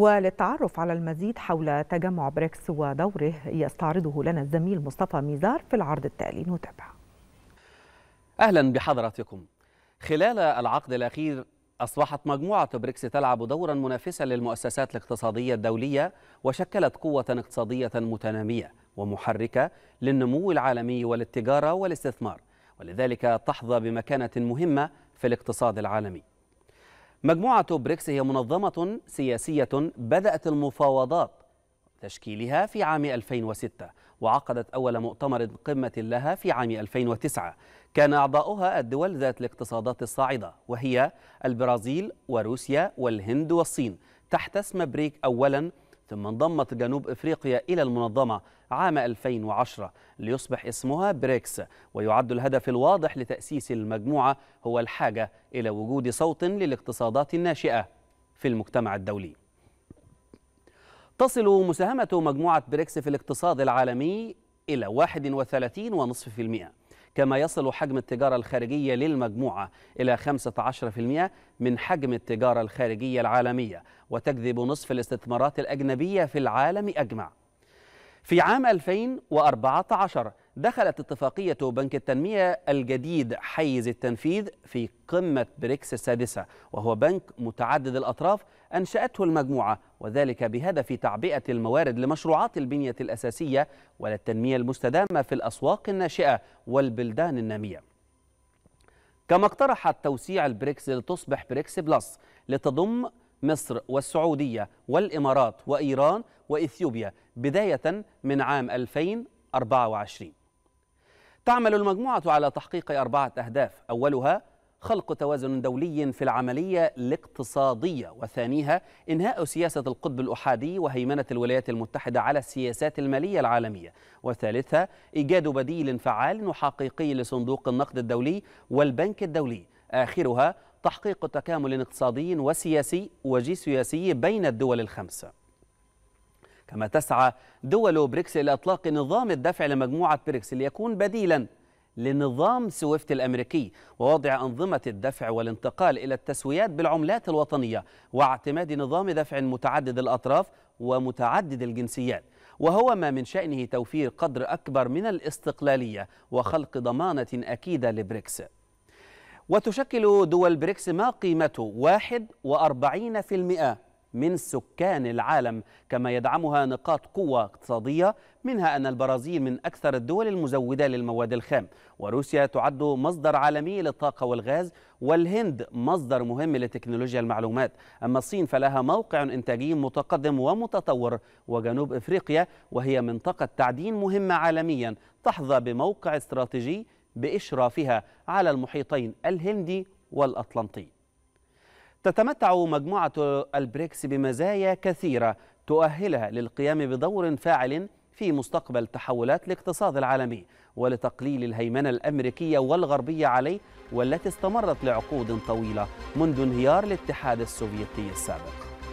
وللتعرف على المزيد حول تجمع بريكس ودوره يستعرضه لنا الزميل مصطفى ميزار في العرض التالي نتابع أهلا بحضراتكم خلال العقد الأخير أصبحت مجموعة بريكس تلعب دورا منافسا للمؤسسات الاقتصادية الدولية وشكلت قوة اقتصادية متنامية ومحركة للنمو العالمي والتجارة والاستثمار ولذلك تحظى بمكانة مهمة في الاقتصاد العالمي مجموعة بريكس هي منظمة سياسية بدأت المفاوضات تشكيلها في عام 2006 وعقدت أول مؤتمر قمة لها في عام 2009 كان أعضاؤها الدول ذات الاقتصادات الصاعدة وهي البرازيل وروسيا والهند والصين تحت اسم بريك أولاً ثم انضمت جنوب افريقيا الى المنظمه عام 2010 ليصبح اسمها بريكس ويعد الهدف الواضح لتاسيس المجموعه هو الحاجه الى وجود صوت للاقتصادات الناشئه في المجتمع الدولي. تصل مساهمه مجموعه بريكس في الاقتصاد العالمي الى 31.5% كما يصل حجم التجارة الخارجية للمجموعة إلى 15% من حجم التجارة الخارجية العالمية وتجذب نصف الاستثمارات الأجنبية في العالم أجمع في عام 2014 دخلت اتفاقية بنك التنمية الجديد حيز التنفيذ في قمة بريكس السادسة وهو بنك متعدد الأطراف أنشأته المجموعة وذلك بهدف تعبئة الموارد لمشروعات البنية الأساسية وللتنمية المستدامة في الأسواق الناشئة والبلدان النامية كما اقترحت توسيع البريكس لتصبح بريكس بلس لتضم مصر والسعودية والإمارات وإيران وإثيوبيا بداية من عام 2024 تعمل المجموعة على تحقيق أربعة أهداف أولها خلق توازن دولي في العملية الاقتصادية وثانيها إنهاء سياسة القطب الأحادي وهيمنة الولايات المتحدة على السياسات المالية العالمية وثالثها إيجاد بديل فعال وحقيقي لصندوق النقد الدولي والبنك الدولي آخرها تحقيق تكامل اقتصادي وسياسي وجي سياسي بين الدول الخمسة كما تسعى دول بريكس إلى إطلاق نظام الدفع لمجموعة بريكس ليكون بديلا لنظام سويفت الأمريكي ووضع أنظمة الدفع والانتقال إلى التسويات بالعملات الوطنية واعتماد نظام دفع متعدد الأطراف ومتعدد الجنسيات وهو ما من شأنه توفير قدر أكبر من الاستقلالية وخلق ضمانة أكيدة لبريكس وتشكل دول بريكس ما قيمته 41% من سكان العالم كما يدعمها نقاط قوة اقتصادية منها أن البرازيل من أكثر الدول المزودة للمواد الخام وروسيا تعد مصدر عالمي للطاقة والغاز والهند مصدر مهم لتكنولوجيا المعلومات أما الصين فلها موقع إنتاجي متقدم ومتطور وجنوب إفريقيا وهي منطقة تعدين مهمة عالميا تحظى بموقع استراتيجي بإشرافها على المحيطين الهندي والأطلنطي تتمتع مجموعة البريكس بمزايا كثيرة تؤهلها للقيام بدور فاعل في مستقبل تحولات الاقتصاد العالمي ولتقليل الهيمنة الأمريكية والغربية عليه والتي استمرت لعقود طويلة منذ انهيار الاتحاد السوفيتي السابق